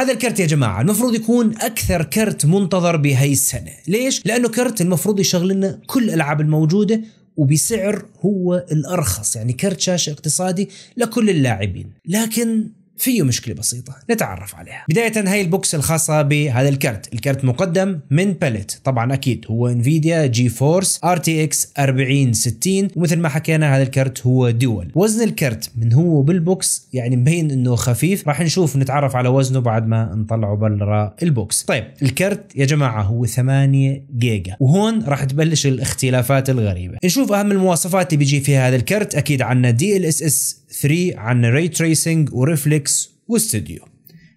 هذا الكرت يا جماعة المفروض يكون أكثر كرت منتظر بهي السنة ليش؟ لأنه كرت المفروض يشغل لنا كل الألعاب الموجودة وبسعر هو الأرخص يعني كرت شاشة اقتصادي لكل اللاعبين لكن فيه مشكلة بسيطة نتعرف عليها بداية هاي البوكس الخاصة بهذا الكرت الكرت مقدم من باليت طبعا أكيد هو انفيديا جي فورس ار تي اكس 4060 ومثل ما حكينا هذا الكرت هو دول وزن الكرت من هو بالبوكس يعني مبين انه خفيف راح نشوف نتعرف على وزنه بعد ما نطلعه برا البوكس طيب الكرت يا جماعة هو 8 جيجا وهون راح تبلش الاختلافات الغريبة نشوف اهم المواصفات اللي بيجي فيها هذا الكرت اكيد عنا دي ال اس اس 3 عن ري تريسنج وريفلكس واستوديو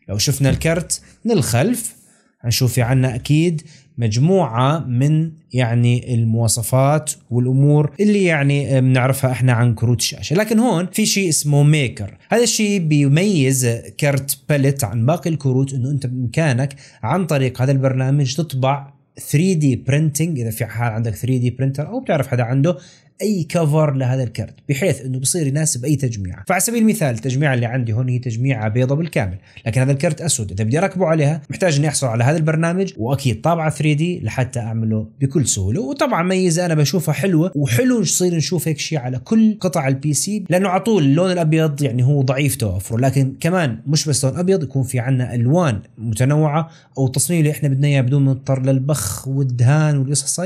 لو شفنا الكرت من الخلف هنشوف في يعني عنا اكيد مجموعة من يعني المواصفات والامور اللي يعني آه، بنعرفها احنا عن كروت الشاشة، لكن هون في شيء اسمه ميكر، هذا الشيء بيميز كرت باليت عن باقي الكروت انه انت بامكانك عن طريق هذا البرنامج تطبع 3 دي برينتنج اذا في حال عندك 3 دي برينتر او بتعرف حدا عنده اي كفر لهذا الكرت بحيث انه بصير يناسب اي تجميعه فعلى سبيل المثال التجميعه اللي عندي هون هي تجميعه بيضة بالكامل لكن هذا الكرت اسود اذا بدي اركبه عليها محتاج اني احصل على هذا البرنامج واكيد طابعه 3 دي لحتى اعمله بكل سهوله وطبعا ميزه انا بشوفها حلوه وحلو يصير نشوف هيك شيء على كل قطع البي سي لانه على طول اللون الابيض يعني هو ضعيف توافره لكن كمان مش بس لون ابيض يكون في عندنا الوان متنوعه او التصميم اللي احنا بدنا اياه بدون ما نضطر للبخ والدهان والقصص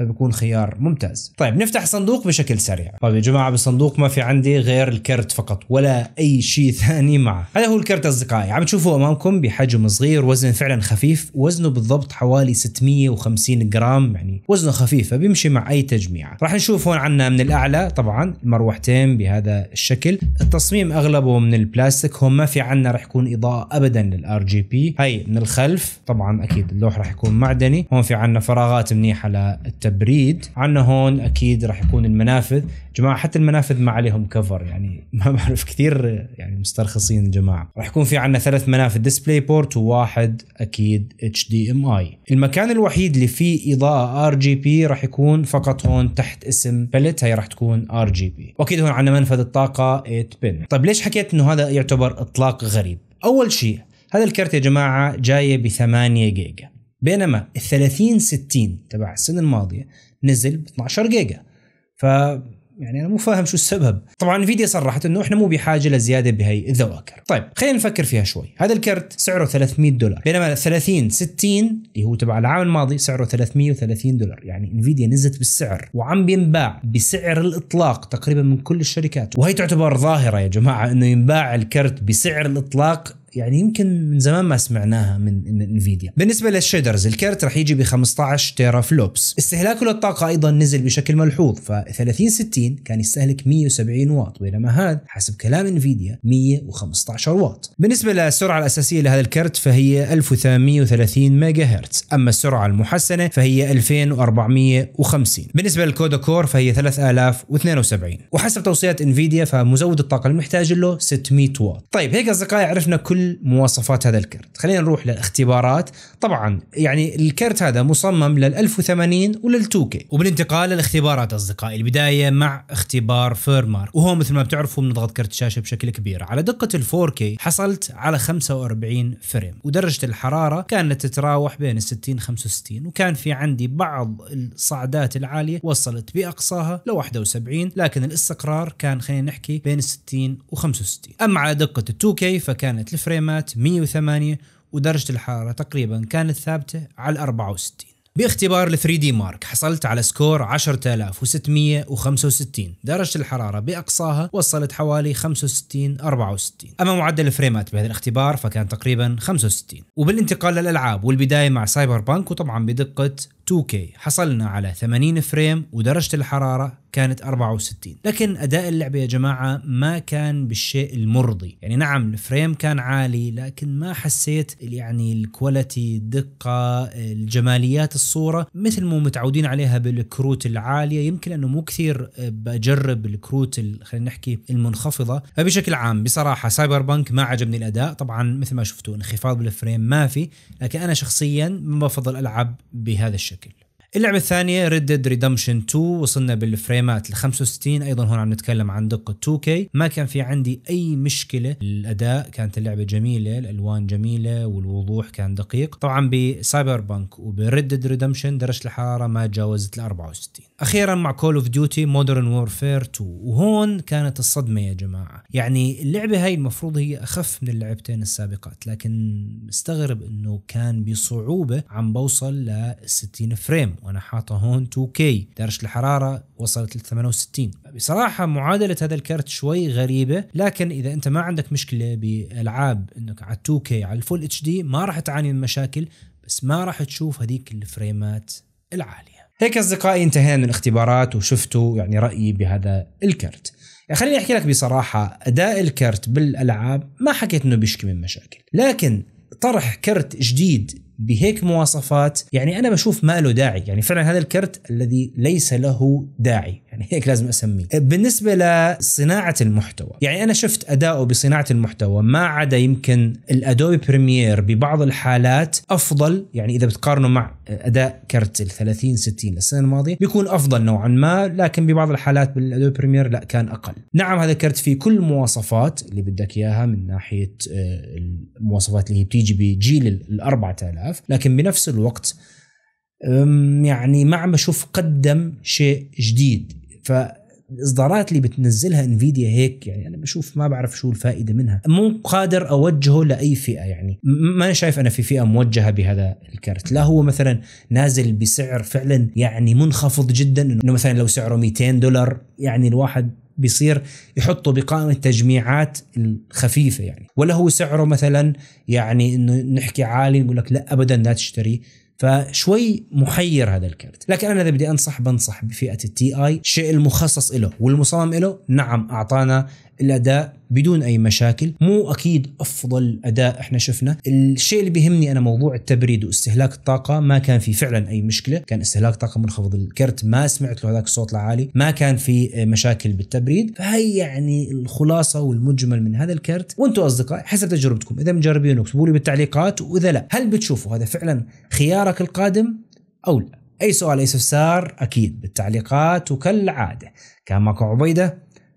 فبيكون خيار ممتاز طيب نفتح صندوق بشكل سريع طيب يا جماعه بالصندوق ما في عندي غير الكرت فقط ولا اي شيء ثاني معه هذا هو الكرت اصدقائي عم تشوفوه امامكم بحجم صغير وزن فعلا خفيف وزنه بالضبط حوالي 650 جرام يعني وزنه خفيف فبيمشي مع اي تجميعه راح نشوف هون عندنا من الاعلى طبعا المروحتين بهذا الشكل التصميم اغلبه من البلاستيك هون ما في عندنا راح يكون اضاءه ابدا للار جي بي هي من الخلف طبعا اكيد اللوح راح يكون معدني هون في عندنا فراغات منيحه للتجميع التبريد عنا هون اكيد راح يكون المنافذ جماعه حتى المنافذ ما عليهم كفر يعني ما بعرف كثير يعني مسترخصين الجماعه راح يكون في عنا ثلاث منافذ ديسبلاي بورت وواحد اكيد اتش دي ام اي المكان الوحيد اللي فيه اضاءه ار جي بي راح يكون فقط هون تحت اسم باليت هي راح تكون ار جي بي واكيد هون عنا منفذ الطاقه 8 بن طيب ليش حكيت انه هذا يعتبر اطلاق غريب اول شيء هذا الكرت يا جماعه جايه ب 8 جيجا بينما ال 30 60 تبع السنه الماضيه نزل ب 12 جيجا ف يعني انا مو فاهم شو السبب طبعا انفيديا صرحت انه احنا مو بحاجه لزياده بهي الذواكر طيب خلينا نفكر فيها شوي هذا الكرت سعره 300 دولار بينما 30 60 اللي هو تبع العام الماضي سعره 330 دولار يعني انفيديا نزلت بالسعر وعم بينباع بسعر الاطلاق تقريبا من كل الشركات وهي تعتبر ظاهره يا جماعه انه ينباع الكرت بسعر الاطلاق يعني يمكن من زمان ما سمعناها من, انفيديا بالنسبه للشيدرز الكرت راح يجي ب 15 تيرا فلوبس استهلاكه للطاقه ايضا نزل بشكل ملحوظ ف 3060 كان يستهلك 170 واط بينما هذا حسب كلام انفيديا 115 واط بالنسبه للسرعه الاساسيه لهذا الكرت فهي 1830 ميجا هرتز اما السرعه المحسنه فهي 2450 بالنسبه للكودا كور فهي 3072 وحسب توصيات انفيديا فمزود الطاقه المحتاج له 600 واط طيب هيك اصدقائي عرفنا كل كل مواصفات هذا الكرت خلينا نروح للاختبارات طبعا يعني الكرت هذا مصمم لل1080 ولل2K وبالانتقال للاختبارات اصدقائي البدايه مع اختبار فيرمار وهو مثل ما بتعرفوا بنضغط كرت الشاشه بشكل كبير على دقه ال4K حصلت على 45 فريم ودرجه الحراره كانت تتراوح بين ال 60 65 وكان في عندي بعض الصعدات العاليه وصلت باقصاها ل 71 لكن الاستقرار كان خلينا نحكي بين ال 60 و 65 اما على دقه ال 2K فكانت الفريم فريمات 108 ودرجة الحرارة تقريبا كانت ثابتة على 64 باختبار ال 3 دي مارك حصلت على سكور 10665 درجة الحرارة بأقصاها وصلت حوالي 65 64 أما معدل الفريمات بهذا الاختبار فكان تقريبا 65 وبالانتقال للألعاب والبداية مع سايبر بانك وطبعا بدقة 2K حصلنا على 80 فريم ودرجة الحرارة كانت 64 لكن أداء اللعبة يا جماعة ما كان بالشيء المرضي يعني نعم الفريم كان عالي لكن ما حسيت يعني الكواليتي الدقة الجماليات الصورة مثل ما متعودين عليها بالكروت العالية يمكن أنه مو كثير آه، بجرب الكروت خلينا نحكي المنخفضة فبشكل عام بصراحة سايبر بانك ما عجبني الأداء طبعا مثل ما شفتوا انخفاض بالفريم ما في لكن أنا شخصيا ما بفضل ألعب بهذا الشكل اللعبة الثانية Red Dead Redemption 2 وصلنا بالفريمات ل 65 ايضا هون عم نتكلم عن دقة 2K ما كان في عندي اي مشكلة الاداء كانت اللعبة جميلة الالوان جميلة والوضوح كان دقيق طبعا بسايبر بانك وبريد Dead Redemption درجة الحرارة ما تجاوزت ال 64 اخيرا مع كول اوف ديوتي مودرن وورفير 2 وهون كانت الصدمه يا جماعه يعني اللعبه هاي المفروض هي اخف من اللعبتين السابقات لكن مستغرب انه كان بصعوبه عم بوصل ل 60 فريم وانا حاطه هون 2K درجه الحراره وصلت ل 68 بصراحه معادله هذا الكرت شوي غريبه لكن اذا انت ما عندك مشكله بالعاب انك على 2K على الفول اتش دي ما راح تعاني من مشاكل بس ما راح تشوف هذيك الفريمات العاليه هيك أصدقائي انتهينا من الاختبارات وشفتوا يعني رأيي بهذا الكرت يعني خليني أحكي لك بصراحة أداء الكرت بالألعاب ما حكيت أنه بيشكي من مشاكل لكن طرح كرت جديد بهيك مواصفات يعني انا بشوف ما له داعي يعني فعلا هذا الكرت الذي ليس له داعي يعني هيك لازم اسميه بالنسبه لصناعه المحتوى يعني انا شفت اداؤه بصناعه المحتوى ما عدا يمكن الادوبي بريمير ببعض الحالات افضل يعني اذا بتقارنه مع اداء كرت ال 30 60 للسنه الماضيه بيكون افضل نوعا ما لكن ببعض الحالات بالادوبي بريمير لا كان اقل نعم هذا الكرت فيه كل المواصفات اللي بدك اياها من ناحيه آه، المواصفات اللي هي بتيجي بجيل ال 4000 المتحف لكن بنفس الوقت يعني ما عم بشوف قدم شيء جديد ف الاصدارات اللي بتنزلها انفيديا هيك يعني انا بشوف ما بعرف شو الفائده منها مو قادر اوجهه لاي فئه يعني ما شايف انا في فئه موجهه بهذا الكرت لا هو مثلا نازل بسعر فعلا يعني منخفض جدا انه مثلا لو سعره 200 دولار يعني الواحد بيصير يحطه بقائمه التجميعات الخفيفه يعني ولا هو سعره مثلا يعني انه نحكي عالي نقول لك لا ابدا لا تشتري فشوي محير هذا الكرت لكن انا اذا بدي انصح بنصح بفئه التي اي الشيء المخصص له والمصمم له نعم اعطانا الاداء بدون اي مشاكل مو اكيد افضل اداء احنا شفنا الشيء اللي بيهمني انا موضوع التبريد واستهلاك الطاقه ما كان في فعلا اي مشكله كان استهلاك طاقه منخفض الكرت ما سمعت له هذاك الصوت العالي ما كان في مشاكل بالتبريد فهي يعني الخلاصه والمجمل من هذا الكرت وانتم اصدقائي حسب تجربتكم اذا مجربينه اكتبوا لي بالتعليقات واذا لا هل بتشوفوا هذا فعلا خيارك القادم او لا اي سؤال اي استفسار اكيد بالتعليقات وكالعاده كان معكم عبيده